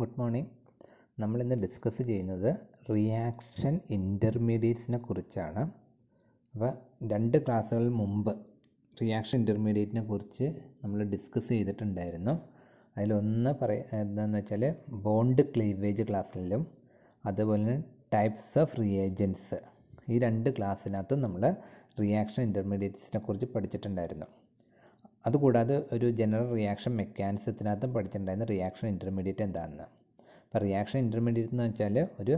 good morning നമ്മൾ ഇന്ന് discuss ചെയ്യുന്നത് റിയാക്ഷൻ ഇൻ്റർമീഡിയറ്റ്സിനെ കുറിച്ചാണ് അപ്പോൾ രണ്ട് ക്ലാസ്സുകൾ മുമ്പ് റിയാക്ഷൻ ഇൻ്റർമീഡിയറ്റിനെ കുറിച്ച് നമ്മൾ ഡിസ്കസ് ചെയ്തിട്ടുണ്ടായിരുന്നു അതിലൊന്ന് പറയ എന്താണെന്ന് വെച്ചാൽ ബോണ്ട് ക്ലീവേജ് ക്ലാസ്സിലും അതുപോലെ തന്നെ ടൈപ്സ് ഓഫ് റിയേജൻസ് ഈ രണ്ട് ക്ലാസ്സിനകത്തും നമ്മൾ റിയാക്ഷൻ ഇൻ്റർമീഡിയറ്റ്സിനെ കുറിച്ച് പഠിച്ചിട്ടുണ്ടായിരുന്നു അതുകൂടാതെ ഒരു ജനറൽ റിയാക്ഷൻ മെക്കാനിസത്തിനകത്തും പഠിച്ചിട്ടുണ്ടായിരുന്നു റിയാക്ഷൻ ഇൻ്റർമീഡിയറ്റ് എന്താണെന്ന് അപ്പോൾ റിയാക്ഷൻ ഇൻ്റർമീഡിയറ്റ് എന്ന് വെച്ചാൽ ഒരു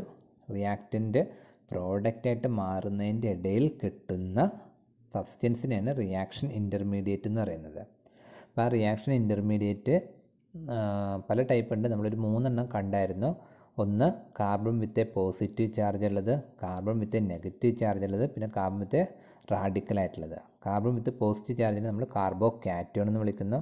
റിയാക്റ്റിൻ്റെ പ്രോഡക്റ്റായിട്ട് മാറുന്നതിൻ്റെ ഇടയിൽ കിട്ടുന്ന സബ്സ്റ്റൻസിനെയാണ് റിയാക്ഷൻ ഇൻ്റർമീഡിയറ്റ് എന്ന് പറയുന്നത് അപ്പോൾ ആ റിയാക്ഷൻ ഇൻ്റർമീഡിയറ്റ് പല ടൈപ്പ് ഉണ്ട് നമ്മളൊരു മൂന്നെണ്ണം കണ്ടായിരുന്നു ഒന്ന് carbon with a positive charge ഉള്ളത് carbon with a negative charge ഉള്ളത് പിന്നെ കാർബൺ വിത്ത് റാഡിക്കൽ ആയിട്ടുള്ളത് കാർബൺ വിത്ത് പോസിറ്റീവ് ചാർജിനെ നമ്മൾ കാർബോ കാറ്റോൺ എന്ന് വിളിക്കുന്നു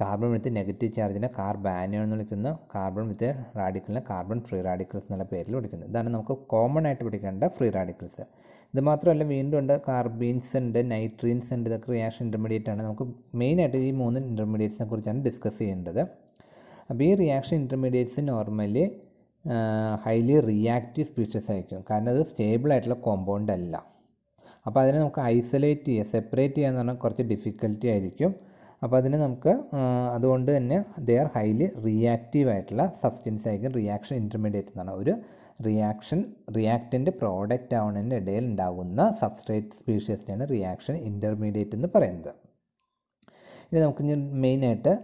കാർബൺ വിത്ത് നെഗറ്റീവ് ചാർജിനെ കാർബാനിയോൺ എന്ന് വിളിക്കുന്നു കാർബൺ വിത്ത് റാഡിക്കലിനെ കാർബൺ ഫ്രീ റാഡിക്കൽസ് എന്നുള്ള പേരിൽ വിളിക്കുന്നത് ഇതാണ് നമുക്ക് കോമൺ ആയിട്ട് പഠിക്കേണ്ട ഫ്രീ റാഡിക്കൽസ് ഇത് മാത്രമല്ല വീണ്ടും ഉണ്ട് കാർബീൻസ് ഉണ്ട് നൈട്രീൻസ് ഉണ്ട് ഇതൊക്കെ റിയാക്ഷൻ ഇൻ്റർമീഡിയറ്റ് ആണ് നമുക്ക് മെയിനായിട്ട് ഈ മൂന്ന് ഇൻ്റർമീഡിയറ്റ്സിനെ കുറിച്ചാണ് ഡിസ്കസ് ചെയ്യേണ്ടത് അപ്പോൾ ഈ reaction intermediates normally highly reactive species ആയിരിക്കും കാരണം അത് സ്റ്റേബിൾ ആയിട്ടുള്ള കോമ്പൗണ്ട് അല്ല അപ്പോൾ അതിനെ നമുക്ക് ഐസൊലേറ്റ് ചെയ്യുക സെപ്പറേറ്റ് ചെയ്യുക എന്ന് പറഞ്ഞാൽ കുറച്ച് ഡിഫിക്കൽറ്റി ആയിരിക്കും അപ്പോൾ അതിന് നമുക്ക് അതുകൊണ്ട് തന്നെ ദർ ഹൈലി റിയാക്റ്റീവ് ആയിട്ടുള്ള സബ്സ്റ്റൻസ് ആയിരിക്കും റിയാക്ഷൻ ഇൻറ്റർമീഡിയറ്റ് എന്നാണ് ഒരു റിയാക്ഷൻ റിയാക്റ്റൻ്റ് പ്രോഡക്റ്റ് ആവുന്നതിൻ്റെ ഇടയിൽ ഉണ്ടാകുന്ന സബ്സ്ട്രേറ്റ് സ്പീഷീസിനെയാണ് റിയാക്ഷൻ ഇൻ്റർമീഡിയറ്റ് എന്ന് പറയുന്നത് ഇനി നമുക്ക് ഇനി മെയിനായിട്ട്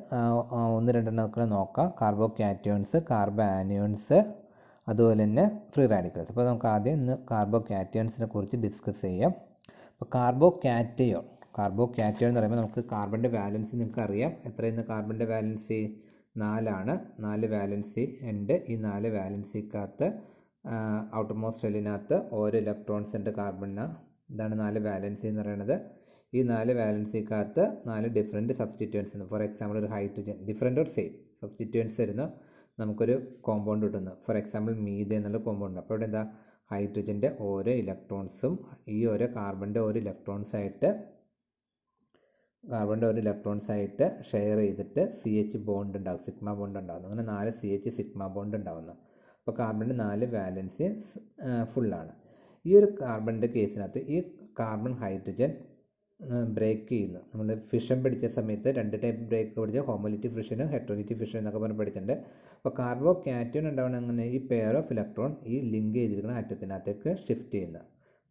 ഒന്ന് നമുക്ക് നോക്കാം കാർബോ കാറ്റയോൺസ് കാർബോ ആനിയോൺസ് അതുപോലെ തന്നെ ഫ്രീ റാഡിക്കൽസ് അപ്പോൾ നമുക്ക് ആദ്യം ഇന്ന് കാർബോ കാറ്റേൺസിനെ കുറിച്ച് ഡിസ്കസ് ചെയ്യാം അപ്പോൾ കാർബോ കാറ്റയോൺ കാർബോ കാറ്റയോൾ എന്ന് പറയുമ്പോൾ നമുക്ക് കാർബണിൻ്റെ വാലൻസ് നിങ്ങൾക്ക് അറിയാം എത്രയെന്ന് കാർബണിൻ്റെ വാലൻസ് നാലാണ് നാല് വാലൻസി ഉണ്ട് ഈ നാല് വാലൻസിക്കകത്ത് ഔട്ടർമോസ്റ്റലിനകത്ത് ഓരോ ഇലക്ട്രോൺസ് ഉണ്ട് കാർബണിന് ഇതാണ് നാല് വാലൻസി എന്ന് പറയുന്നത് ഈ നാല് വാലൻസിക്കകത്ത് നാല് ഡിഫറെൻറ്റ് സബ്സ്റ്റിറ്റ്യൂൻസ് ഫോർ എക്സാമ്പിൾ ഒരു hydrogen different or same substituents വരുന്നു നമുക്കൊരു കോമ്പൗണ്ട് കിട്ടുന്നു ഫോർ എക്സാമ്പിൾ മീതെ എന്നുള്ള കോമ്പൗണ്ട് അപ്പോൾ ഇവിടെ എന്താ ഹൈഡ്രജൻ്റെ ഓരോ ഇലക്ട്രോൺസും ഈ ഓരോ കാർബണിൻ്റെ ഓരോ ഇലക്ട്രോൺസ് ആയിട്ട് കാർബണിൻ്റെ ഓരോ ഇലക്ട്രോൺസ് ആയിട്ട് ഷെയർ ചെയ്തിട്ട് സി എച്ച് ബോണ്ട് ഉണ്ടാകും സിഗ്മ ബോണ്ട് ഉണ്ടാകുന്നു അങ്ങനെ നാല് സി എച്ച് സിഗ്മ ബോണ്ട് ഉണ്ടാകുന്നു അപ്പോൾ കാർബണിൻ്റെ നാല് വാലൻസ് ഫുള്ളാണ് ഈ ഒരു കാർബണിൻ്റെ കേസിനകത്ത് ഈ കാർബൺ ഹൈഡ്രജൻ ബ്രേക്ക് ചെയ്യുന്നു നമ്മൾ ഫിഷൻ പഠിച്ച സമയത്ത് രണ്ട് ടൈപ്പ് ബ്രേക്ക് പഠിച്ച ഹോമോലിറ്റി ഫിഷന് ഹെട്രോലിറ്റി ഫിഷൻ എന്നൊക്കെ പറഞ്ഞ് പഠിച്ചിട്ടുണ്ട് അപ്പോൾ കാർബോ കാറ്റോൺ ഉണ്ടാവുന്ന അങ്ങനെ ഈ പെയർ ഓഫ് ഇലക്ട്രോൺ ഈ ലിങ്ക് ചെയ്തിരിക്കുന്ന ആറ്റത്തിനകത്തേക്ക് ഷിഫ്റ്റ് ചെയ്യുന്നു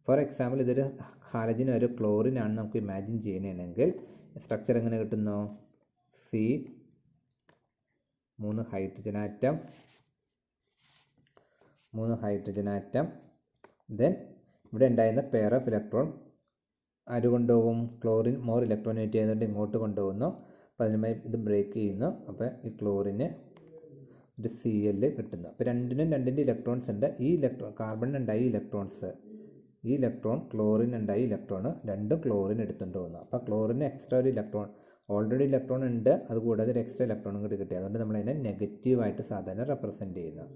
ഫോർ എക്സാമ്പിൾ ഇതൊരു ഹാലജിന് ഒരു ക്ലോറിൻ ആണ് നമുക്ക് ഇമാജിൻ ചെയ്യണമെങ്കിൽ സ്ട്രക്ചർ എങ്ങനെ കിട്ടുന്നു സി മൂന്ന് ഹൈഡ്രജൻ ആറ്റം മൂന്ന് ഹൈഡ്രജൻ ആറ്റം ദെൻ ഇവിടെ ഉണ്ടായിരുന്ന പെയർ ഓഫ് ഇലക്ട്രോൺ ആര് കൊണ്ടുപോകും ക്ലോറിൻ മോർ ഇലക്ട്രോൺ നെഗറ്റീവ് ആയതുകൊണ്ട് ഇങ്ങോട്ട് കൊണ്ടുപോകുന്നു അപ്പോൾ അതിനുമായി ഇത് ബ്രേക്ക് ചെയ്യുന്നു അപ്പോൾ ഈ ക്ലോറിന് ഒരു സി എൽ കിട്ടുന്നു അപ്പോൾ രണ്ടിനും രണ്ടിൻ്റെ ഇലക്ട്രോൺസ് ഉണ്ട് ഈ ഇലക്ട്രോൺ കാർബണിനുണ്ടായി ഇലക്ട്രോൺസ് ഈ ഇലക്ട്രോൺ ക്ലോറിൻ ഉണ്ടായി ഇലക്ട്രോൺ രണ്ടും ക്ലോറിൻ എടുത്തുകൊണ്ട് പോകുന്നു അപ്പോൾ ക്ലോറിന് എക്സ്ട്രാ ഒരു ഇലക്ട്രോൺ ഓൾറെഡി ഇലക്ട്രോൺ ഉണ്ട് അതുകൂടാതെ ഒരു എക്സ്ട്രാ ഇലക്ട്രോണും കൂടി കിട്ടി അതുകൊണ്ട് നമ്മളതിനെ നെഗറ്റീവായിട്ട് സാധാരണ റെപ്രസെൻറ്റ് ചെയ്യുന്നു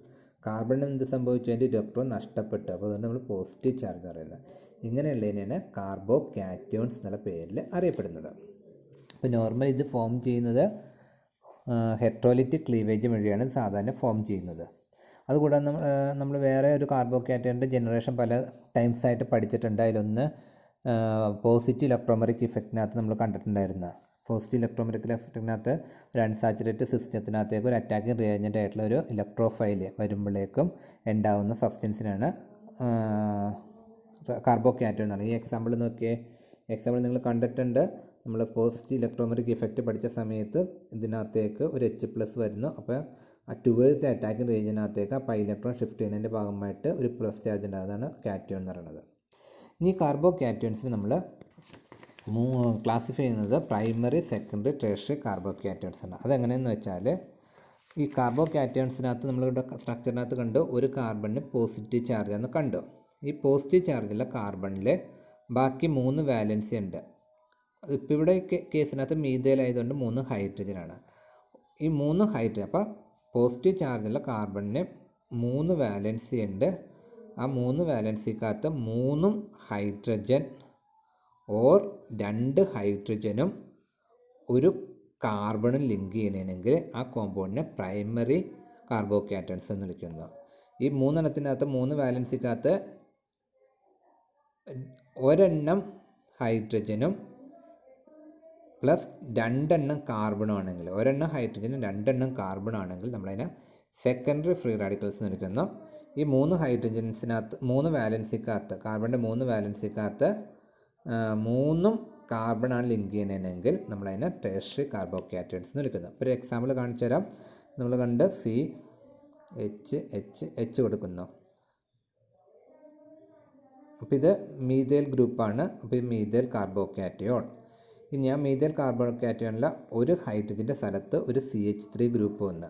കാർബണിന് എന്ത് സംഭവിച്ചു അതിൻ്റെ ഇലക്ട്രോൺ നഷ്ടപ്പെട്ടു അപ്പോൾ അതുകൊണ്ട് നമ്മൾ പോസിറ്റീവ് ചാർജ് പറയുന്നത് ഇങ്ങനെയുള്ളതിനെയാണ് കാർബോ കാറ്റോൺസ് എന്നുള്ള പേരിൽ അറിയപ്പെടുന്നത് അപ്പോൾ നോർമൽ ഇത് ഫോം ചെയ്യുന്നത് ഹെട്രോലിറ്റിക് ക്ലീവേജ് വഴിയാണ് സാധാരണ ഫോം ചെയ്യുന്നത് അതുകൂടാതെ നമ്മൾ നമ്മൾ വേറെ ഒരു കാർബോ കാറ്റോണിൻ്റെ ജനറേഷൻ പല ടൈംസ് ആയിട്ട് പഠിച്ചിട്ടുണ്ട് അതിലൊന്ന് പോസിറ്റീവ് ഇലക്ട്രോമറിക് ഇഫക്റ്റിനകത്ത് നമ്മൾ കണ്ടിട്ടുണ്ടായിരുന്ന പോസിറ്റീവ് ഇലക്ട്രോമറിക് ഇഫക്റ്റിനകത്ത് ഒരു അൺസാച്ചുറേറ്റഡ് സിസ്റ്റത്തിനകത്തേക്ക് ഒരു അറ്റാക്കിംഗ് റിയേജൻ്റ് ആയിട്ടുള്ള ഒരു ഇലക്ട്രോഫൈൽ വരുമ്പോഴേക്കും ഉണ്ടാകുന്ന സബ്സ്റ്റൻസിനാണ് കാർബോക്യാറ്റൺ എന്നാണ് ഈ എക്സാമ്പിൾ നോക്കിയേ എക്സാമ്പിൾ നിങ്ങൾ കണ്ടിട്ടുണ്ട് നമ്മൾ പോസിറ്റീവ് ഇലക്ട്രോമെറ്റിക് ഇഫക്റ്റ് പഠിച്ച സമയത്ത് ഇതിനകത്തേക്ക് ഒരു എച്ച് പ്ലസ് വരുന്നു അപ്പോൾ ആ ടുവേഴ്സ് അറ്റാക്കിംഗ് റേഞ്ചിനകത്തേക്ക് ആ പൈ ഇലക്ട്രോൺ ഷിഫ്റ്റ് ചെയ്യുന്നതിൻ്റെ ഭാഗമായിട്ട് ഒരു പ്ലസ് ചാർജ് ഉണ്ടാകുന്നതാണ് അതാണ് കാറ്റോൺ എന്ന് പറയുന്നത് ഇനി കാർബോ കാറ്റോൺസിന് നമ്മൾ ക്ലാസിഫൈ ചെയ്യുന്നത് primary secondary tertiary carbocations ആണ് അതെങ്ങനെയെന്ന് വെച്ചാൽ ഈ കാർബോ കാറ്റേൺസിനകത്ത് നമ്മളിവിടെ സ്ട്രക്ചറിനകത്ത് കണ്ടു ഒരു കാർബണിന് പോസിറ്റീവ് ചാർജ് എന്ന് കണ്ടു ഈ പോസിറ്റീവ് ചാർജുള്ള കാർബണിൽ ബാക്കി മൂന്ന് വാലൻസി ഉണ്ട് ഇപ്പോൾ ഇവിടെ കേസിനകത്ത് മീതേലായതുകൊണ്ട് മൂന്ന് ഹൈഡ്രജനാണ് ഈ മൂന്ന് ഹൈഡ്രജൻ അപ്പോൾ പോസിറ്റീവ് ചാർജുള്ള കാർബണിന് മൂന്ന് വാലൻസി ഉണ്ട് ആ മൂന്ന് വാലൻസിക്കകത്ത് മൂന്നും ഹൈഡ്രജൻ ഓർ രണ്ട് ഹൈഡ്രജനും ഒരു കാർബണും ലിങ്ക് ചെയ്യുന്നതിനെങ്കിൽ ആ കോമ്പൗണ്ടിനെ പ്രൈമറി കാർബോക്യാറ്റൻസ് എന്ന് വിളിക്കുന്നു ഈ മൂന്നെണ്ണത്തിനകത്ത് മൂന്ന് വാലൻസിക്കകത്ത് ഒരെണ്ണം ഹൈഡ്രജനും പ്ലസ് രണ്ടെണ്ണം കാർബണും ആണെങ്കിൽ ഒരെണ്ണം ഹൈഡ്രജനും രണ്ടെണ്ണം കാർബണും ആണെങ്കിൽ നമ്മളതിനെ സെക്കൻഡറി ഫ്രീ റാഡിക്കൽസ് എന്ന് വിളിക്കുന്നു ഈ മൂന്ന് ഹൈഡ്രജൻസിനകത്ത് മൂന്ന് വാലൻസിക്കകത്ത് കാർബണിൻ്റെ മൂന്ന് വാലൻസിക്കകത്ത് മൂന്നും കാർബണാണ് ലിങ്ക് ചെയ്യുന്നതെങ്കിൽ നമ്മളതിനെ ടേഷറി കാർബോക്യാറ്റൈഡ്സ് എന്ന് വിളിക്കുന്നു ഒരു എക്സാമ്പിൾ കാണിച്ചു തരാം നമ്മൾ കണ്ട് സി എച്ച് എച്ച് എച്ച് കൊടുക്കുന്നു അപ്പം ഇത് മീതേൽ ഗ്രൂപ്പാണ് അപ്പോൾ ഈ മീതേൽ കാർബോക്യാറ്റയോൺ ഇനി ആ മീതേൽ കാർബോക്യാറ്റയോണിലെ ഒരു ഹൈഡ്രജൻ്റെ സ്ഥലത്ത് ഒരു സി എച്ച് ത്രീ ഗ്രൂപ്പ് വന്ന്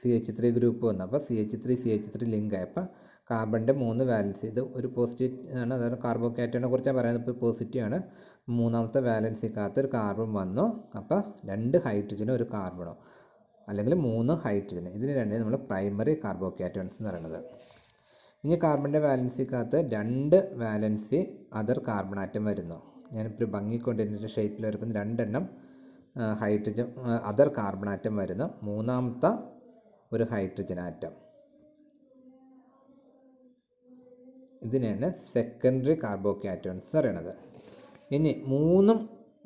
സി എച്ച് ത്രീ ഗ്രൂപ്പ് വന്നു അപ്പോൾ C H three C H three link ആയപ്പോൾ കാർബണിൻ്റെ മൂന്ന് വാലൻസ് ഇത് ഒരു പോസിറ്റീവ് ആണ് അതായത് കാർബോക്യാറ്റോണിനെ കുറിച്ചാണ് പറയുന്നത് ഇപ്പോൾ പോസിറ്റീവ് ആണ് മൂന്നാമത്തെ കാത്ത് ഒരു കാർബൺ വന്നു അപ്പോൾ രണ്ട് ഹൈഡ്രജനും ഒരു കാർബണോ അല്ലെങ്കിൽ മൂന്ന് ഹൈഡ്രജൻ ഇതിന് രണ്ട് നമ്മൾ പ്രൈമറി കാർബോക്കാറ്റോൺസ് എന്ന് പറയുന്നത് ഇനി കാർബണിൻ്റെ വാലൻസിക്കകത്ത് രണ്ട് വാലൻസി അതർ കാർബൺ ആറ്റം വരുന്നു ഞാനിപ്പോൾ ഒരു ഭംഗിക്കൊണ്ടിരുന്നിട്ട് ഷേപ്പിൽ വരുമ്പോൾ രണ്ടെണ്ണം ഹൈഡ്രജൻ അതർ കാർബൺ ആറ്റം വരുന്നു മൂന്നാമത്തെ ഒരു ഹൈഡ്രജൻ ആറ്റം ഇതിനെയാണ് സെക്കൻഡറി കാർബോക്യാറ്റോൺസ് പറയണത് ഇനി മൂന്നും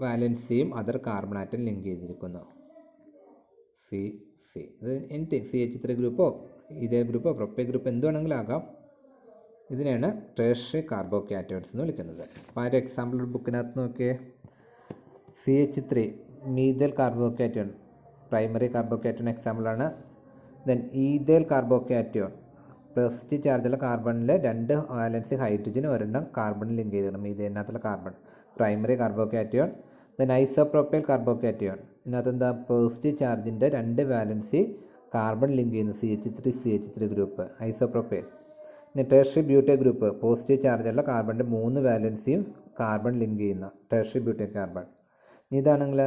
വാലൻസിയും അതർ കാർബൺ ആറ്റം ലിങ്ക് ചെയ്തിരിക്കുന്നു സി സി ഇത് എനിത്തിങ് സി എച്ച് ത്രീ ഗ്രൂപ്പോ ഇതേ ഗ്രൂപ്പോ പ്രൊപ്പേ ഗ്രൂപ്പ് എന്ത് വേണമെങ്കിലും ആകാം ഇതിനെയാണ് കാർബോ കാറ്റേഡ്സ് എന്ന് വിളിക്കുന്നത് അപ്പോൾ ആ ഒരു എക്സാമ്പിൾ ഒരു ബുക്കിനകത്ത് നോക്കിയേ C H three methyl cation primary cation എക്സാമ്പിളാണ് ദെൻ കാർബോ കാറ്റേൺ പ്ലസ് ടി ചാർജുള്ള കാർബണിൽ രണ്ട് വാലൻസ് ഹൈഡ്രജൻ ഒരെണ്ണം കാർബണിൽ ലിങ്ക് ചെയ്തിരുന്നു ഇതിനകത്തുള്ള carbon primary carbocation then carbocation ഇതിനകത്ത് എന്താ പോസിറ്റീവ് ചാർജിൻ്റെ രണ്ട് വാലൻസി കാർബൺ ലിങ്ക് ചെയ്യുന്ന C H three C H three group isopropyl tertiary butyl group positive ചാർജുള്ള കാർബണിൻ്റെ മൂന്ന് വാലൻസിയും കാർബൺ ലിങ്ക് ചെയ്യുന്ന ടെറഷറി ബ്യൂട്ടേ കാർബൺ ഇതാണെങ്കിൽ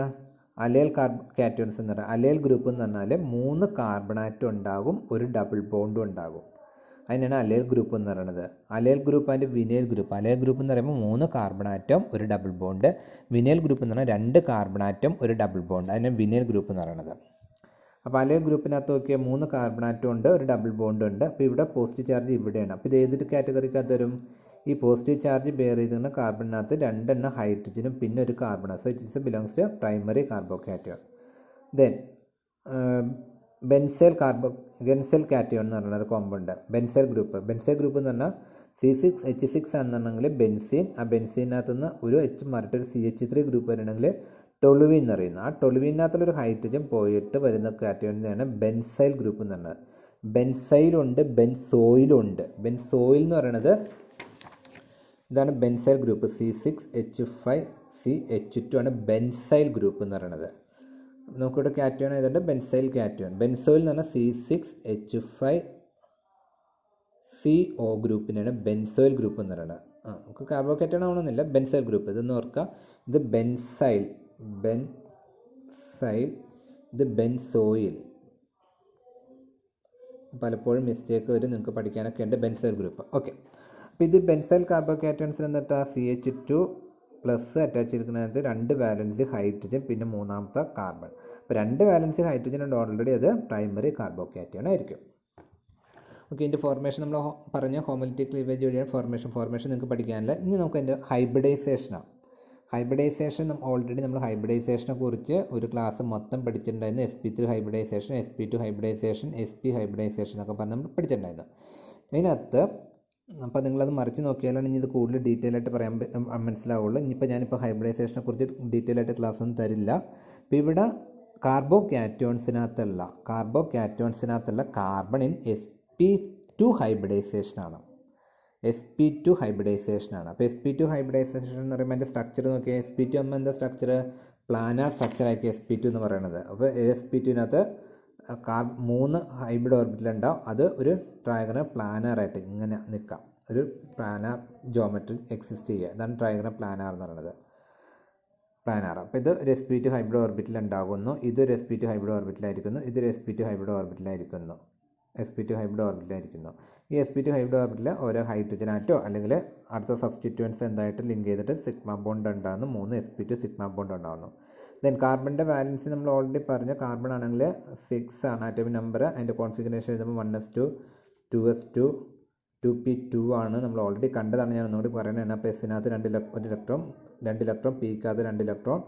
അലേൽ കാർബ കാറ്റോൺസ് എന്ന് പറയുന്നത് അലേൽ ഗ്രൂപ്പ് എന്ന് പറഞ്ഞാൽ മൂന്ന് കാർബണാറ്റം ഉണ്ടാകും ഒരു ഡബിൾ ബോണ്ടും ഉണ്ടാകും അതിനാണ് അലേൽ ഗ്രൂപ്പ് എന്ന് പറയുന്നത് allyl group and vinyl group allyl group എന്ന് പറയുമ്പോൾ മൂന്ന് കാർബണാറ്റം ഒരു ഡബിൾ ബോണ്ട് വിനേൽ ഗ്രൂപ്പ് എന്ന് പറഞ്ഞാൽ രണ്ട് കാർബണാറ്റം ഒരു ഡബിൾ ബോണ്ട് അതിനാണ് വിനേൽ ഗ്രൂപ്പ് എന്ന് പറയുന്നത് അപ്പോൾ അലേ ഗ്രൂപ്പിനകത്ത് നോക്കിയാൽ മൂന്ന് കാർബണാറ്റം ഉണ്ട് ഒരു ഡബിൾ ബോണ്ട് ഉണ്ട് അപ്പോൾ ഇവിടെ പോസിറ്റീവ് ചാർജ് ഇവിടെയാണ് അപ്പോൾ ഇത് ഏതൊരു കാറ്റഗറിക്കകത്ത് വരും ഈ പോസിറ്റീവ് ചാർജ് ബെയർ ചെയ്തിരുന്ന കാർബണിനകത്ത് രണ്ടെണ്ണം ഹൈഡ്രജനും പിന്നെ ഒരു carbon is belongs to primary carbocation then benzyl carbo benzyl cation എന്ന് പറയുന്ന ഒരു compound benzyl group benzyl group എന്ന് പറഞ്ഞാൽ സി സിക്സ് എച്ച് സിക്സ് ആണെന്നുണ്ടെങ്കിൽ ബെൻസീൻ ആ ബെൻസിനകത്തുനിന്ന് ഒരു എച്ച് മാറിയിട്ട് ഒരു സി എച്ച് ത്രീ ഗ്രൂപ്പ് വരണമെങ്കിൽ ടൊലുവിൻ എന്നറിയുന്നത് ആ ഒരു ഹൈഡ്രജൻ പോയിട്ട് വരുന്ന കാറ്റഗറിയാണ് ബെൻസൈൽ ഗ്രൂപ്പ് എന്ന് പറയുന്നത് ബെൻസൈലുണ്ട് ബെൻസോയിലുണ്ട് ബെൻസോയിൽ എന്ന് പറയുന്നത് ഇതാണ് benzyl group C six H five C H two ആണ് ബെൻസൈൽ ഗ്രൂപ്പ് എന്ന് പറയുന്നത് നമുക്കിവിടെ കാറ്റയോൺ ഏതുണ്ട് ബെൻസൈൽ കാറ്റയോൺ ബെൻസോയിൽ എന്ന് പറഞ്ഞാൽ C six H five C O ഗ്രൂപ്പിനാണ് ബെൻസോയിൽ ഗ്രൂപ്പ് എന്ന് പറയുന്നത് ആ നമുക്ക് കാർബോക്കേറ്റാണ് ആവണമെന്നില്ല ബെൻസൈൽ ഗ്രൂപ്പ് ഇതെന്ന് ഓർക്കുക ഇത് ബെൻസൈൽ ബെൻസൈൽ ഇത് ബെൻസോയിൽ പലപ്പോഴും മിസ്റ്റേക്ക് വരും നിങ്ങൾക്ക് പഠിക്കാനൊക്കെ ഉണ്ട് ബെൻസൈൽ ഗ്രൂപ്പ് ഓക്കെ അപ്പോൾ ഇത് ബെൻസൈൽ കാർബോക്കേറ്റൻസിൽ എന്നിട്ട് ആ C H two plus attach ചെയ്തിരിക്കുന്നതിനകത്ത് രണ്ട് വാലൻസ് ഹൈഡ്രജൻ പിന്നെ മൂന്നാമത്തെ കാർബൺ അപ്പോൾ രണ്ട് വാലൻസ് ഹൈഡ്രജൻ ഉണ്ട് ഓൾറെഡി അത് പ്രൈമറി കാർബോക്കേറ്റൻ ആയിരിക്കും ഓക്കെ ഇതിൻ്റെ ഫോർമേഷൻ നമ്മൾ പറഞ്ഞ ഹോമലിറ്റിക് ലിവേജ് വഴിയാണ് ഫോർമേഷൻ ഫോർമേഷൻ നിങ്ങൾക്ക് പഠിക്കാനില്ല ഇനി നമുക്ക് അതിൻ്റെ ഹൈബ്രിഡൈസേഷനാണ് ഹൈബ്രിഡൈസേഷൻ ഓൾറെഡി നമ്മൾ ഹൈബ്രിഡൈസേഷനെ കുറിച്ച് ഒരു ക്ലാസ് മൊത്തം പഠിച്ചിട്ടുണ്ടായിരുന്നു S P three hybridisation S P two hybridisation S P hybridisation എന്നൊക്കെ പറഞ്ഞ് നമ്മൾ പഠിച്ചിട്ടുണ്ടായിരുന്നു അതിനകത്ത് അപ്പോൾ നിങ്ങളത് മറിച്ച് നോക്കിയാലാണ് ഇനി ഇത് കൂടുതൽ ഡീറ്റെയിൽ ആയിട്ട് പറയാൻ മനസ്സിലാവുള്ളൂ ഇനിയിപ്പോൾ ഞാനിപ്പോൾ ഹൈബ്രിഡൈസേഷനെ കുറിച്ച് ഡീറ്റെയിൽ ആയിട്ട് ക്ലാസ് ഒന്നും തരില്ല ഇപ്പോൾ ഇവിടെ കാർബോ കാറ്റോൺസിനകത്തുള്ള കാർബോ കാറ്റോൺസിനകത്തുള്ള കാർബണിൻ എസ് പി ടു ആണ് എസ് പി ടു ഹൈബ്രിഡൈസേഷനാണ് അപ്പോൾ എസ് പി ടു ഹൈബ്രിഡൈസേഷൻ എന്ന് പറയുമ്പോൾ അതിൻ്റെ സ്ട്രക്ചർ നോക്കിയാൽ എസ് പി ടു അമ്മ എന്താ സ്ട്രക്ചർ പ്ലാനാർ സ്ട്രക്ചറായിരിക്കും എസ് പി ടു എന്ന് പറയുന്നത് അപ്പോൾ എസ് പി ടുവിനകത്ത് കാർ മൂന്ന് ഹൈബ്രിഡ് ഉണ്ടാവും അത് ഒരു ട്രയഗണ പ്ലാനറായിട്ട് ഇങ്ങനെ നിൽക്കാം ഒരു പ്ലാനർ ജോമെട്രി എക്സിസ്റ്റ് ചെയ്യുക ഇതാണ് ട്രയഗണ പ്ലാനാർ എന്ന് പറയുന്നത് പ്ലാനാർ അപ്പോൾ ഇത് ഒരു എസ് പി ടു ഹൈബ്രിഡ് ഓർബിറ്റിൽ ഉണ്ടാകുന്നു ഇത് ഒരു എസ് പി ടു ഹൈബ്രിഡ് ഓർബിറ്റിലായിരിക്കുന്നു ഇത് ഒരു എസ് പി ടു ഹൈബ്രിഡ് ഓർബിറ്റിലായിരിക്കുന്നു എസ് പി ടു ഹൈബ്രിഡ് ഓർബിറ്റിലായിരിക്കുന്നു ഈ എസ് പി ടു ഹൈബ്രിഡ് ഓർബിറ്റിൽ ഓരോ ഹൈഡ്രജൻ ആറ്റോ അല്ലെങ്കിൽ അടുത്ത സബ്സ്റ്റിറ്റ്യൂൻസ് എന്തായിട്ട് ലിങ്ക് ചെയ്തിട്ട് സിഗ്മ ബോണ്ട് ഉണ്ടാകുന്നു മൂന്ന് S P two sigma bond ഉണ്ടാകുന്നു ദെൻ കാർബണിൻ്റെ ബാലൻസ് നമ്മൾ ഓൾറെഡി പറഞ്ഞു കാർബൺ ആണെങ്കിൽ സിക്സ് ആണ് ആറ്റോമിക് നമ്പർ അതിൻ്റെ കോൺഫിഗറേഷൻ എഴുതുമ്പോൾ one S two two S two two P two ആണ് നമ്മൾ ഓൾറെഡി കണ്ടതാണ് ഞാൻ ഒന്നുകൂടി പറയുന്നത് എന്നാൽ അപ്പോൾ എസിനകത്ത് രണ്ട് ഒരു ഇലക്ട്രോൺ രണ്ട് ഇലക്ട്രോൺ പിക്കകത്ത് രണ്ട് ഇലക്ട്രോൺ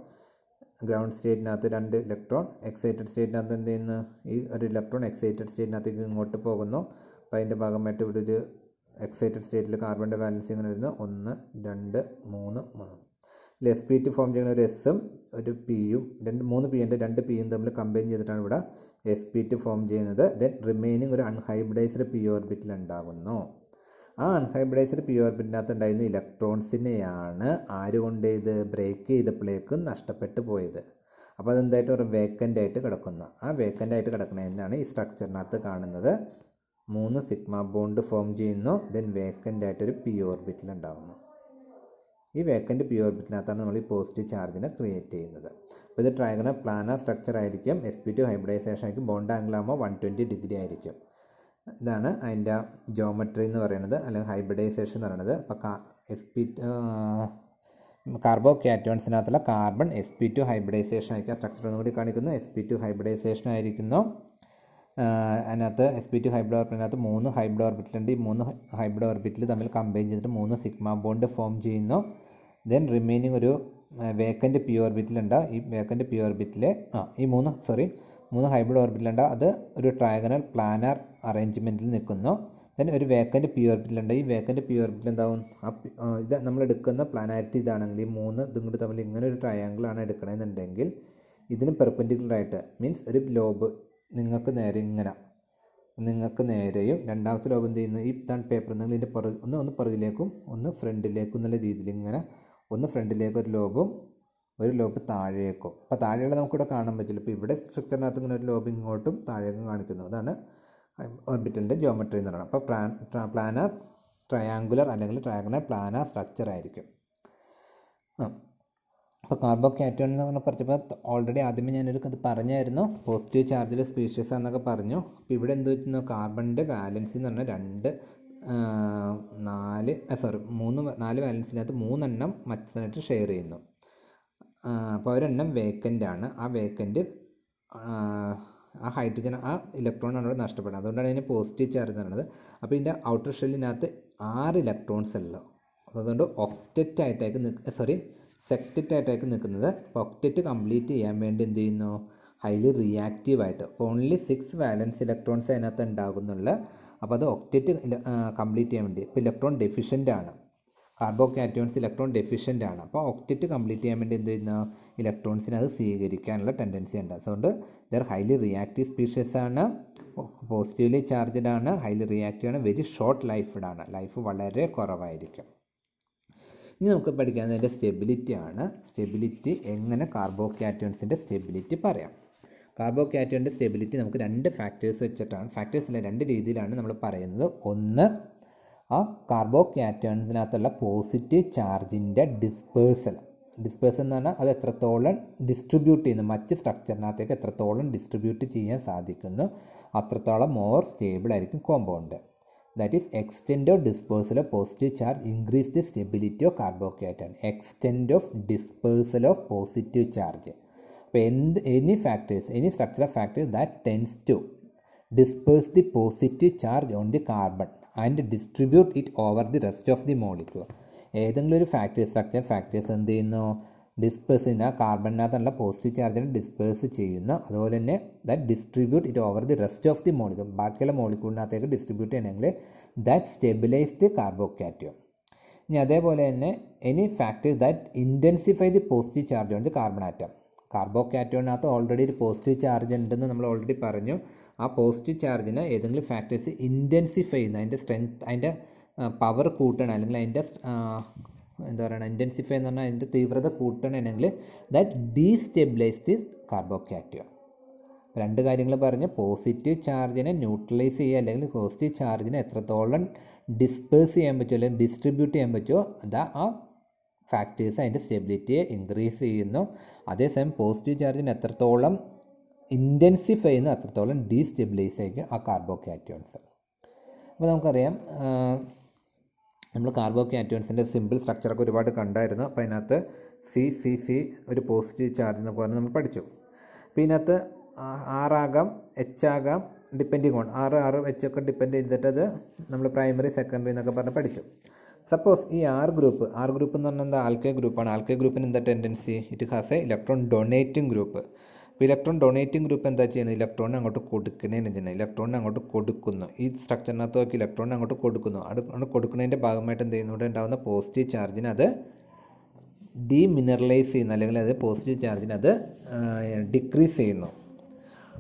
ഗ്രൗണ്ട് സ്റ്റേറ്റിനകത്ത് രണ്ട് ഇലക്ട്രോൺ എക്സൈറ്റഡ് സ്റ്റേറ്റിനകത്ത് എന്ത് ചെയ്യുന്നു ഈ ഒരു ഇലക്ട്രോൺ എക്സൈറ്റഡ് സ്റ്റേറ്റിനകത്തേക്ക് ഇങ്ങോട്ട് പോകുന്നു അപ്പോൾ അതിൻ്റെ ഭാഗമായിട്ട് ഇവിടെ ഒരു എക്സൈറ്റഡ് സ്റ്റേറ്റിൽ കാർബണിൻ്റെ ബാലൻസ് ഇങ്ങനെ വരുന്നു ഒന്ന് രണ്ട് മൂന്ന് മൂന്ന് ഇതിൽ എസ് പി ഫോം ചെയ്യുന്ന ഒരു എസ്സും ഒരു പിയും രണ്ട് മൂന്ന് പി ഉണ്ട് രണ്ട് പിയും തമ്മിൽ കമ്പൈൻ ചെയ്തിട്ടാണ് ഇവിടെ എസ് പി ഫോം ചെയ്യുന്നത് ദെൻ റിമൈനിങ് ഒരു അൺഹൈബ്രിഡൈസ്ഡ് പി ഓർബിറ്റിൽ ഉണ്ടാകുന്നു ആ അൺഹൈബ്രഡൈസ്ഡ് പ്യുവർ ബിഡിനകത്ത് ഉണ്ടായിരുന്ന ഇലക്ട്രോൺസിനെയാണ് ആരുകൊണ്ട് ഇത് ബ്രേക്ക് ചെയ്തപ്പോഴേക്കും നഷ്ടപ്പെട്ടു പോയത് അപ്പോൾ അതെന്തായിട്ട് ഒരു വേക്കൻ്റ് ആയിട്ട് കിടക്കുന്ന ആ വേക്കൻ്റ് ആയിട്ട് കിടക്കുന്നതിനാണ് ഈ സ്ട്രക്ചറിനകത്ത് കാണുന്നത് മൂന്ന് സിഗ്മ ബോണ്ട് ഫോം ചെയ്യുന്നു ദെൻ വേക്കൻ്റ് ആയിട്ടൊരു പി ഓർബിറ്റിൽ ഉണ്ടാകുന്നു ഈ വേക്കൻ്റ് പി ഓർബിറ്റിനകത്താണ് നമ്മൾ ഈ പോസിറ്റീവ് ചാർജിനെ ക്രിയേറ്റ് ചെയ്യുന്നത് അപ്പോൾ ഇത് ട്രയഗണ പ്ലാനർ സ്ട്രക്ചർ ആയിരിക്കും എസ് പി ടു ഹൈബ്രഡൈസേഷൻ ആയിരിക്കും ബോണ്ട് ആംഗിൾ ആകുമ്പോൾ വൺ ട്വൻറ്റി ഡിഗ്രി ആയിരിക്കും ഇതാണ് അതിൻ്റെ ജോമെട്രി എന്ന് പറയുന്നത് അല്ലെങ്കിൽ ഹൈബ്രിഡൈസേഷൻ എന്ന് പറയുന്നത് അപ്പോൾ എസ് പി കാർബോ കാറ്റോൺസിനകത്തുള്ള carbon S P two hybridisation ആയിരിക്കും സ്ട്രക്ചർ ഒന്നും കൂടി കാണിക്കുന്നു എസ് പി ടു ഹൈബ്രിഡൈസേഷൻ ആയിരിക്കുന്നു അതിനകത്ത് എസ് പി ടു ഹൈബ്രിഡ് ഓർബിറ്റിനകത്ത് മൂന്ന് ഹൈബ്രിഡ് ഓർബിറ്റിലുണ്ട് ഈ മൂന്ന് ഹൈബ്രിഡ് ഓർബിറ്റിൽ തമ്മിൽ കമ്പൈൻ ചെയ്തിട്ട് മൂന്ന് സിഗ്മ ബോണ്ട് ഫോം ചെയ്യുന്നു ദെൻ റിമൈനിങ് ഒരു വേക്കൻ്റ് പി ഓർബിറ്റിലുണ്ട് ഈ വേക്കൻ്റ് പി ഓർബിറ്റിലെ ആ ഈ മൂന്ന് സോറി മൂന്ന് ഹൈബ്രിഡ് ഓർബിറ്റിലുണ്ട് അത് ഒരു ട്രയഗണൽ പ്ലാനർ അറേഞ്ച്മെൻറ്റിൽ നിൽക്കുന്നു ദെൻ ഒരു വേക്കൻറ്റ് പി ഉണ്ട് ഈ വേക്കൻറ്റ് പി ഓർബിറ്റിൽ എന്താവും ഇത് നമ്മൾ എടുക്കുന്ന പ്ലാനാരിറ്റി ഇതാണെങ്കിൽ ഈ മൂന്ന് ഇതും കൂടി തമ്മിൽ ഇങ്ങനെ ഒരു ആണ് എടുക്കണമെന്നുണ്ടെങ്കിൽ ഇതിന് പെർപെൻഡിക്കുലറായിട്ട് മീൻസ് ഒരു ലോബ് നിങ്ങൾക്ക് നേരെ ഇങ്ങനെ നിങ്ങൾക്ക് നേരെയും രണ്ടാമത്തെ ലോബ് എന്ത് ചെയ്യുന്നു ഈ താണ് പേപ്പർ നിങ്ങൾ ഇതിൻ്റെ പുറ ഒന്ന് ഒന്ന് പുറകിലേക്കും ഒന്ന് ഫ്രണ്ടിലേക്കും എന്നുള്ള രീതിയിൽ ഇങ്ങനെ ഒന്ന് ഫ്രണ്ടിലേക്ക് ഒരു ലോബും ഒരു ലോബ് താഴേക്കും അപ്പോൾ താഴെയുള്ള നമുക്കിവിടെ കാണാൻ പറ്റില്ല ഇപ്പോൾ ഇവിടെ സ്ട്രക്ചറിനകത്ത് ഇങ്ങനെ ഒരു ലോബ് ഇങ്ങോട്ടും താഴേക്കും കാണിക്കുന്നു അതാണ് ഓർബിറ്റലിൻ്റെ ജോമെട്രി എന്ന് പറയുന്നത് അപ്പോൾ പ്ലാനർ ട്രയാങ്കുലർ അല്ലെങ്കിൽ ട്രയാങ്കുലർ പ്ലാനർ സ്ട്രക്ചർ ആയിരിക്കും അപ്പോൾ കാർബോ കാറ്റോൺ എന്ന് പറഞ്ഞാൽ പറഞ്ഞപ്പോൾ ഓൾറെഡി ആദ്യമേ ഞാനൊരു ഇത് പറഞ്ഞായിരുന്നു പോസിറ്റീവ് ചാർജിലെ സ്പീഷീസ് എന്നൊക്കെ പറഞ്ഞു അപ്പോൾ ഇവിടെ എന്ത് വെച്ചാൽ കാർബണിൻ്റെ ബാലൻസ് എന്ന് പറഞ്ഞാൽ രണ്ട് നാല് സോറി മൂന്ന് നാല് ബാലൻസിനകത്ത് മൂന്നെണ്ണം മറ്റൊന്നായിട്ട് ഷെയർ ചെയ്യുന്നു അപ്പോൾ ഒരെണ്ണം വേക്കൻ്റ് ആണ് ആ വേക്കൻ്റ് ആ ഹൈഡ്രജൻ ആ ഇലക്ട്രോണാണ് അവിടെ നഷ്ടപ്പെടുന്നത് അതുകൊണ്ടാണ് ഇതിന് പോസിറ്റീവ് ചാർജ് എന്ന് പറയുന്നത് അപ്പോൾ ഇതിൻ്റെ ഔട്ടർ ഷെല്ലിനകത്ത് ആറ് ഇലക്ട്രോൺസ് ഉള്ളു അപ്പോൾ അതുകൊണ്ട് ഒക്റ്ററ്റ് ആയിട്ടേക്ക് നിൽക്ക സോറി സെക്റ്ററ്റ് ആയിട്ടേക്ക് നിൽക്കുന്നത് അപ്പോൾ ഒക്റ്ററ്റ് കംപ്ലീറ്റ് ചെയ്യാൻ വേണ്ടി എന്ത് ചെയ്യുന്നു ഹൈലി റിയാക്റ്റീവ് ആയിട്ട് ഓൺലി സിക്സ് വാലൻസ് ഇലക്ട്രോൺസ് അതിനകത്ത് ഉണ്ടാകുന്നുള്ളു അപ്പോൾ അത് ഒക്റ്ററ്റ് കംപ്ലീറ്റ് ചെയ്യാൻ വേണ്ടി ഇപ്പോൾ ഇലക്ട്രോൺ ഡെഫിഷ്യൻ്റ് ആണ് കാർബോകാറ്റോൺസ് ഇലക്ട്രോൺ ഡെഫിഷ്യൻ്റ് ആണ് അപ്പോൾ ഒക്റ്ററ്റ് കംപ്ലീറ്റ് ചെയ്യാൻ വേണ്ടി എന്ത് ചെയ്യുന്ന ഇലക്ട്രോൺസിനെ അത് സ്വീകരിക്കാനുള്ള ടെൻഡൻസി ഉണ്ട് അതുകൊണ്ട് ദർ ഹൈലി റിയാക്റ്റീവ് സ്പീഷ്യസ് ആണ് പോസിറ്റീവ്ലി ചാർജഡ് ആണ് ഹൈലി റിയാക്റ്റീവ് ആണ് വെരി ഷോർട്ട് ലൈഫഡ് ആണ് ലൈഫ് വളരെ കുറവായിരിക്കും ഇനി നമുക്ക് പഠിക്കാവുന്നതിൻ്റെ സ്റ്റെബിലിറ്റി ആണ് സ്റ്റെബിലിറ്റി എങ്ങനെ കാർബോകാറ്റോൺസിൻ്റെ സ്റ്റെബിലിറ്റി പറയാം കാർബോകാറ്റോണിൻ്റെ സ്റ്റെബിലിറ്റി നമുക്ക് രണ്ട് ഫാക്ടേഴ്സ് വെച്ചിട്ടാണ് അല്ല രണ്ട് രീതിയിലാണ് നമ്മൾ പറയുന്നത് ഒന്ന് ആ കാർബോ ക്യാറ്റേൺസിനകത്തുള്ള പോസിറ്റീവ് ചാർജിൻ്റെ ഡിസ്പേഴ്സൽ ഡിസ്പേഴ്സൽ എന്ന് പറഞ്ഞാൽ അത് എത്രത്തോളം ഡിസ്ട്രിബ്യൂട്ട് ചെയ്യുന്നു മറ്റ് സ്ട്രക്ചറിനകത്തേക്ക് എത്രത്തോളം ഡിസ്ട്രിബ്യൂട്ട് ചെയ്യാൻ സാധിക്കുന്നു അത്രത്തോളം മോർ സ്റ്റേബിൾ ആയിരിക്കും compound that is extent of dispersal of positive charge increase the stability of കാർബോ carbocation extent of dispersal of positive charge അപ്പോൾ എന്ത് any factors any structure of factors that tends to disperse the positive charge on the carbon and distribute it over the rest of the molecule ഏതെങ്കിലും ഒരു factory structure factories എന്ത് ചെയ്യുന്നു disperse ചെയ്യുന്ന കാർബണിനകത്തുള്ള positive ചാർജിനെ disperse ചെയ്യുന്ന അതുപോലെ തന്നെ that distribute it over the rest of the molecule ബാക്കിയുള്ള മോളിക്യൂളിനകത്തേക്ക് ഡിസ്ട്രിബ്യൂട്ട് ചെയ്യണമെങ്കിൽ ദാറ്റ് സ്റ്റെബിലൈസ് ദി കാർബോക്യാറ്റോം ഇനി അതേപോലെ തന്നെ any factory that intensify the positive charge on the carbon atom കാർബോക്യാറ്റോണിനകത്ത് ഓൾറെഡി ഒരു പോസിറ്റീവ് ചാർജ് ഉണ്ടെന്ന് നമ്മൾ ഓൾറെഡി പറഞ്ഞു ആ പോസിറ്റീവ് ചാർജിനെ ഏതെങ്കിലും ഫാക്ടേഴ്സ് ഇൻറ്റൻസിഫൈ ചെയ്യുന്ന അതിൻ്റെ സ്ട്രെങ്ത് അതിൻ്റെ പവർ കൂട്ടണം അല്ലെങ്കിൽ അതിൻ്റെ എന്താ പറയുക ഇൻറ്റൻസിഫൈ എന്ന് പറഞ്ഞാൽ അതിൻ്റെ തീവ്രത കൂട്ടണമെങ്കിൽ ദാറ്റ് ഡീസ്റ്റെബിലൈസ് ദി കാർബോക്യാറ്റിയ രണ്ട് കാര്യങ്ങൾ പറഞ്ഞ് പോസിറ്റീവ് ചാർജിനെ ന്യൂട്രലൈസ് ചെയ്യുക അല്ലെങ്കിൽ പോസിറ്റീവ് ചാർജിനെ എത്രത്തോളം ഡിസ്പേഴ്സ് ചെയ്യാൻ പറ്റുമോ അല്ലെങ്കിൽ ഡിസ്ട്രിബ്യൂട്ട് ചെയ്യാൻ പറ്റുമോ അതാ ആ ഫാക്ടേഴ്സ് അതിൻ്റെ സ്റ്റെബിലിറ്റിയെ ഇൻക്രീസ് ചെയ്യുന്നു അതേസമയം പോസിറ്റീവ് ചാർജിന് എത്രത്തോളം ഇൻറ്റൻസിഫൈ ചെയ്യുന്ന അത്രത്തോളം ഡീസ്റ്റെബിലൈസ് ചെയ്യുക ആ കാർബോ കാറ്റോൺസ് അപ്പോൾ നമുക്കറിയാം നമ്മൾ കാർബോ കാറ്റോൺസിൻ്റെ സിമ്പിൾ സ്ട്രക്ചറൊക്കെ ഒരുപാട് കണ്ടായിരുന്നു അപ്പോൾ അതിനകത്ത് സി സി സി ഒരു പോസിറ്റീവ് ചാർജ് എന്ന് പോലെ നമ്മൾ പഠിച്ചു അപ്പോൾ ഇതിനകത്ത് ആറാകാം എച്ച് ആകാം depending on R R H ഒക്കെ ഡിപ്പെൻഡ് അത് നമ്മൾ പ്രൈമറി സെക്കൻഡറി എന്നൊക്കെ പറഞ്ഞ് പഠിച്ചു സപ്പോസ് ഈ ആർ ഗ്രൂപ്പ് ആർ ഗ്രൂപ്പ് എന്ന് പറഞ്ഞാൽ എന്താ ആൽക്കെ ഗ്രൂപ്പാണ് ആൽക്കെ ഗ്രൂപ്പിന് എന്താ tendency it has a electron donating group electron donating group എന്താ ചെയ്യുന്നത് ഇലക്ട്രോണിന് അങ്ങോട്ട് കൊടുക്കുന്നതിന് ചെയ്യുന്നത് ഇലക്ട്രോണിന് അങ്ങോട്ട് കൊടുക്കുന്നു ഈ സ്ട്രക്ചറിനകത്ത് നോക്കി ഇലക്ട്രോണിന് അങ്ങോട്ട് കൊടുക്കുന്നു അത് കൊടുക്കുന്നതിൻ്റെ ഭാഗമായിട്ട് എന്ത് ചെയ്യുന്നു ഇവിടെ ഉണ്ടാകുന്ന പോസിറ്റീവ് ചാർജിന് അത് ഡീമിനറലൈസ് ചെയ്യുന്നു അല്ലെങ്കിൽ അത് പോസിറ്റീവ് ചാർജിന് അത് ഡിക്രീസ് ചെയ്യുന്നു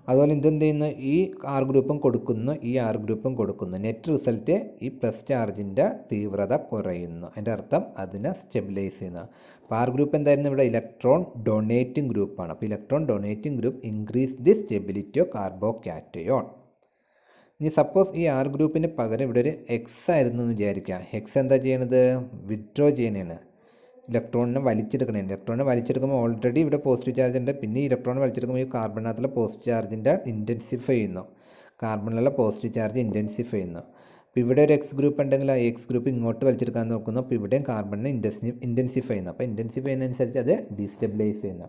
അതുപോലെ ഇതെന്ത് ചെയ്യുന്നു ഈ ആർ ഗ്രൂപ്പും കൊടുക്കുന്നു ഈ ആർ ഗ്രൂപ്പും കൊടുക്കുന്നു നെറ്റ് റിസൾട്ട് ഈ പ്ലസ് ചാർജിൻ്റെ തീവ്രത കുറയുന്നു അതിൻ്റെ അർത്ഥം അതിനെ സ്റ്റെബിലൈസ് ചെയ്യുന്നു പാർ ഗ്രൂപ്പ് എന്തായിരുന്നു ഇവിടെ ഇലക്ട്രോൺ ഡൊണേറ്റിംഗ് ഗ്രൂപ്പാണ് അപ്പോൾ electron donating group increase the stability of carbocation ഇനി സപ്പോസ് ഈ ആർ ഗ്രൂപ്പിന് പകരം ഇവിടെ ഒരു എക്സ് ആയിരുന്നു എന്ന് വിചാരിക്കാം എക്സ് എന്താ ചെയ്യണത് വിഡ്രോ ചെയ്യണേണ് ഇലക്ട്രോണിനെ വലിച്ചെടുക്കണേ ഇലക്ട്രോണിനെ വലിച്ചെടുക്കുമ്പോൾ ഓൾറെഡി ഇവിടെ പോസിറ്റീവ് ചാർജ് ഉണ്ട് പിന്നെ ഇലക്ട്രോൺ വലിച്ചെടുക്കുമ്പോൾ ഈ കാർബണിനകത്തുള്ള പോസിറ്റീവ് ചാർജിൻ്റെ ഇൻറ്റൻസിഫൈ ചെയ്യുന്നു കാർബണിലുള്ള പോസിറ്റീവ് ചാർജ് ഇൻറ്റൻസിഫൈ ചെയ്യുന്നു അപ്പോൾ ഇവിടെ ഒരു എക്സ് ഗ്രൂപ്പ് ഉണ്ടെങ്കിൽ ആ എക്സ് ഗ്രൂപ്പ് ഇങ്ങോട്ട് വലിച്ചെടുക്കാൻ നോക്കുന്നു അപ്പോൾ ഇവിടെയും കാർബണിന് ഇൻറ്റൻസി ഇൻറ്റൻസിഫൈ ചെയ്യുന്നു അപ്പോൾ ഇൻറ്റൻസിഫൈ ചെയ്യുന്നതനുസരിച്ച് അത് ഡീസ്റ്റെബിലൈസ് ചെയ്യുന്നു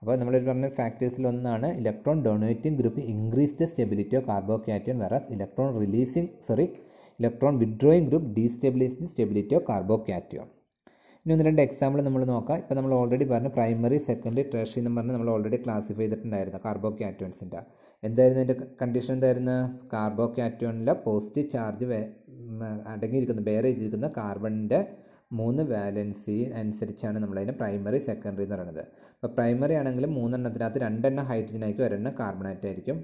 അപ്പോൾ നമ്മൾ പറഞ്ഞ ഫാക്ടേഴ്സിൽ ഒന്നാണ് electron donating group increase the stability of carbocation versus electron releasing sorry electron withdrawing group destabilise the stability of carbocation ഇനി ഒന്ന് രണ്ട് എക്സാമ്പിൾ നമ്മൾ നോക്കാം ഇപ്പോൾ നമ്മൾ ഓൾറെഡി പറഞ്ഞ പ്രൈമറി സെക്കൻഡറി ട്രഷറി എന്ന് പറഞ്ഞാൽ നമ്മൾ ഓൾറെഡി ക്ലാസിഫൈ ചെയ്തിട്ടുണ്ടായിരുന്നു കാർബോക്യാറ്റോൺസിൻ്റെ എന്തായിരുന്നു അതിൻ്റെ കണ്ടീഷൻ എന്തായിരുന്നു കാർബോ കാറ്റോണിലെ പോസിറ്റീവ് ചാർജ് അടങ്ങിയിരിക്കുന്ന വേറെ ചെയ്തിരിക്കുന്ന കാർബണിൻ്റെ മൂന്ന് വാലൻസി അനുസരിച്ചാണ് നമ്മളതിൻ്റെ പ്രൈമറി സെക്കൻഡറി എന്ന് പറയുന്നത് അപ്പോൾ പ്രൈമറി ആണെങ്കിൽ മൂന്നെണ്ണത്തിനകത്ത് രണ്ടെണ്ണം ഹൈഡ്രജൻ ആയിരിക്കും ഒരെണ്ണം കാർബണേറ്റ് ആയിരിക്കും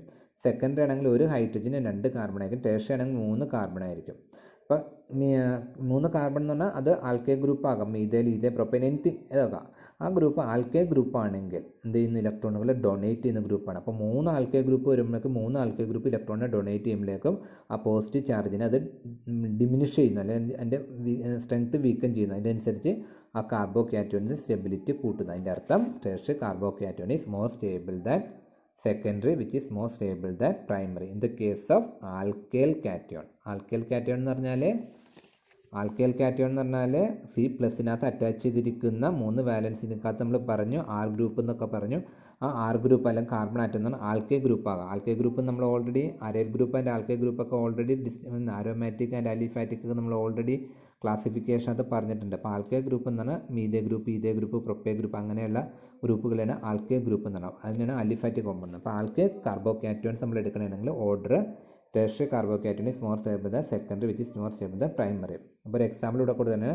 സെക്കൻഡറി ആണെങ്കിൽ ഒരു ഹൈഡ്രജനും രണ്ട് കാർബൺ ആയിരിക്കും ആണെങ്കിൽ മൂന്ന് കാർബൺ ആയിരിക്കും ഇപ്പം മൂന്ന് കാർബൺ എന്ന് പറഞ്ഞാൽ അത് ആൽക്കേ ഗ്രൂപ്പ് ആകാം മീതേൽ ഇതേ പ്രൊപ്പൈൻ എനിത്തിങ് ഇതാകാം ആ ഗ്രൂപ്പ് ആൽക്കേ ഗ്രൂപ്പ് ആണെങ്കിൽ എന്ത് ചെയ്യുന്ന ഇലക്ട്രോണുകളെ ഡൊണേറ്റ് ചെയ്യുന്ന ഗ്രൂപ്പാണ് അപ്പോൾ മൂന്ന് ആൽക്കേ ഗ്രൂപ്പ് വരുമ്പോഴേക്കും മൂന്ന് ആൽക്കേ ഗ്രൂപ്പ് ഇലക്ട്രോണിനെ ഡൊണേറ്റ് ചെയ്യുമ്പോഴേക്കും ആ പോസിറ്റീവ് ചാർജിനെ അത് ഡിമിനിഷ് ചെയ്യുന്നു അല്ലെങ്കിൽ അതിൻ്റെ സ്ട്രെങ്ത് വീക്കം ചെയ്യുന്നു അതിനനുസരിച്ച് ആ കാർബോ കാറ്റോണിൻ്റെ സ്റ്റെബിലിറ്റി കൂട്ടുന്നു അതിൻ്റെ അർത്ഥം ടേഷ് carbocation more stable than secondary which is more stable than primary in the case of alkyl cation alkyl cation എന്ന് പറഞ്ഞാൽ ആൽക്കൈൽ കാറ്റയോൺ എന്ന് പറഞ്ഞാൽ സി പ്ലസിനകത്ത് അറ്റാച്ച് ചെയ്തിരിക്കുന്ന മൂന്ന് വാലൻസിനകത്ത് നമ്മൾ പറഞ്ഞു ആർ ഗ്രൂപ്പ് എന്നൊക്കെ പറഞ്ഞു ആ ആർ ഗ്രൂപ്പ് അല്ലെങ്കിൽ കാർബൺ ആറ്റം എന്ന് പറഞ്ഞാൽ ആൽക്കൈ ഗ്രൂപ്പ് ആകാം ആൽക്കൈ ഗ്രൂപ്പ് നമ്മൾ ഓൾറെഡി അരേൽ ഗ്രൂപ്പ് ആൻഡ് ആൽക്കൈ ഗ്രൂപ്പ് ഒക്കെ already this aromatic and aliphatic ഒക്കെ നമ്മൾ ഓൾറെഡി ക്ലാസിഫിക്കേഷൻ അത് പറഞ്ഞിട്ടുണ്ട് അപ്പോൾ ആൽക്കേ ഗ്രൂപ്പ് എന്നാണ് methyl group ethyl group propyl group അങ്ങനെയുള്ള ഗ്രൂപ്പുകളാണ് ആൽക്കേ ഗ്രൂപ്പ് എന്ന് പറയുന്നത് അതിനാണ് അലിഫാറ്റ് കോമ്പൗണ്ട് അപ്പോൾ ആൽക്കേ കാർബോക്യാറ്റോൺസ് നമ്മൾ എടുക്കണമെങ്കിൽ order tertiary carbocation is more stable than secondary which is more stable than primary അപ്പോൾ ഒരു എക്സാമ്പിൾ ഇവിടെ കൂടെ തന്നെ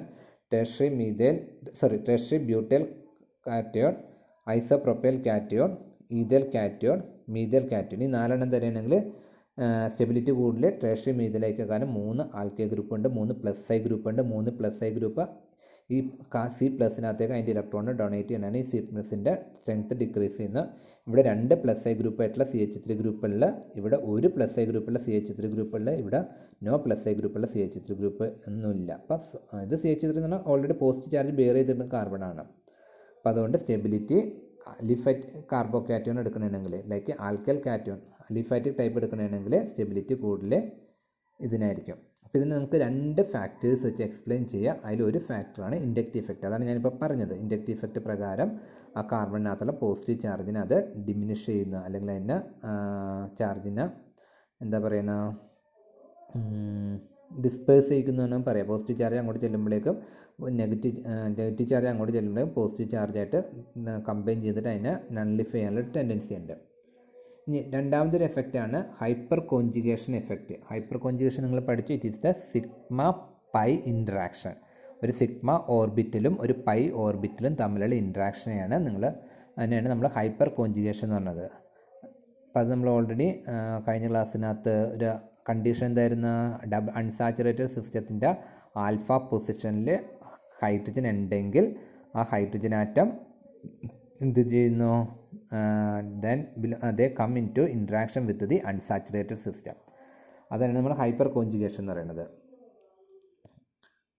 tertiary methyl sorry tertiary butyl cation propyl cation ethyl cation methyl cation ഈ നാലെണ്ണം തരുകയാണെങ്കിൽ സ്റ്റെബിലിറ്റി കൂടുതൽ ട്രഷറി മീതിലേക്ക് കാരണം മൂന്ന് ആൽക്കെ ഗ്രൂപ്പ് ഉണ്ട് മൂന്ന് പ്ലസ് ഐ ഗ്രൂപ്പ് ഉണ്ട് മൂന്ന് പ്ലസ് ഐ ഗ്രൂപ്പ് ഈ സി പ്ലസിനകത്തേക്ക് അതിൻ്റെ ഇലക്ട്രോൺ ഡൊണേറ്റ് ചെയ്യാനാണ് ഈ സി പ്ലസിൻ്റെ സ്ട്രെങ്ത് ഡിക്രീസ് ചെയ്യുന്നത് ഇവിടെ രണ്ട് പ്ലസ് ഐ ഗ്രൂപ്പായിട്ടുള്ള സി എച്ച് ത്രീ ഗ്രൂപ്പുള്ള ഇവിടെ ഒരു പ്ലസ് ഐ ഗ്രൂപ്പുള്ള സി എച്ച് ത്രീ ഗ്രൂപ്പുള്ള ഇവിടെ നോ പ്ലസ് ഐ ഗ്രൂപ്പുള്ള സി എച്ച് ത്രീ ഗ്രൂപ്പ് ഒന്നുമില്ല അപ്പം ഇത് സി എച്ച് ത്രീ എന്ന് പറഞ്ഞാൽ ഓൾറെഡി പോസിറ്റീവ് ചാർജ് ബെയർ ചെയ്തിരുന്ന ആണ് അപ്പോൾ അതുകൊണ്ട് സ്റ്റെബിലിറ്റി ലിഫറ്റ് കാർബോ കാറ്റോൺ എടുക്കണമെങ്കിൽ like alkyl cation aliphatic type എടുക്കണമെങ്കിൽ സ്റ്റെബിലിറ്റി കൂടുതൽ ഇതിനായിരിക്കും അപ്പോൾ ഇതിന് നമുക്ക് രണ്ട് ഫാക്ടേഴ്സ് വെച്ച് എക്സ്പ്ലെയിൻ ചെയ്യുക അതിലൊരു ഫാക്ടറാണ് ഇൻഡക്റ്റീവ് ഇഫക്റ്റ് അതാണ് ഞാനിപ്പോൾ പറഞ്ഞത് ഇൻഡക്റ്റീവ് ഇഫക്റ്റ് പ്രകാരം ആ കാർബണിനകത്തുള്ള പോസിറ്റീവ് ചാർജിനെ അത് ഡിമിനിഷ് ചെയ്യുന്ന അല്ലെങ്കിൽ അതിൻ്റെ ചാർജിനെ എന്താ പറയുന്ന ഡിസ്പേഴ്സ് ചെയ്യിക്കുന്നതാണ് പറയാം പോസിറ്റീവ് ചാർജ് അങ്ങോട്ട് ചെല്ലുമ്പോഴേക്കും നെഗറ്റീവ് നെഗറ്റീവ് ചാർജ് അങ്ങോട്ട് ചെല്ലുമ്പോഴേക്കും പോസിറ്റീവ് ചാർജായിട്ട് കമ്പൈൻ ചെയ്തിട്ട് അതിനെ നള്ളിഫൈ ചെയ്യാനുള്ള ടെൻഡൻസി ഉണ്ട് ഇനി രണ്ടാമതൊരു എഫക്റ്റാണ് hyperconjugation effect hyperconjugation നിങ്ങൾ പഠിച്ചു it is the sigma pi interaction ഒരു സിഗ്മ ഓർബിറ്റിലും ഒരു പൈ ഓർബിറ്റിലും തമ്മിലുള്ള ഇൻട്രാക്ഷനെയാണ് നിങ്ങൾ അതിനെയാണ് നമ്മൾ ഹൈപ്പർ കോഞ്ചുഗേഷൻ എന്ന് പറഞ്ഞത് അപ്പോൾ അത് നമ്മൾ ഓൾറെഡി കഴിഞ്ഞ ക്ലാസ്സിനകത്ത് ഒരു കണ്ടീഷൻ എന്തായിരുന്നു ഡബ് അൺസാച്ചുറേറ്റഡ് സിസ്റ്റത്തിൻ്റെ ആൽഫ പൊസിഷനിൽ ഹൈഡ്രജൻ ഉണ്ടെങ്കിൽ ആ ഹൈഡ്രജൻ ആറ്റം എന്ത് ചെയ്യുന്നു then they come into interaction with the unsaturated system അതാണ് നമ്മൾ ഹൈപ്പർ കോഞ്ചുഗേഷൻ എന്ന് പറയുന്നത്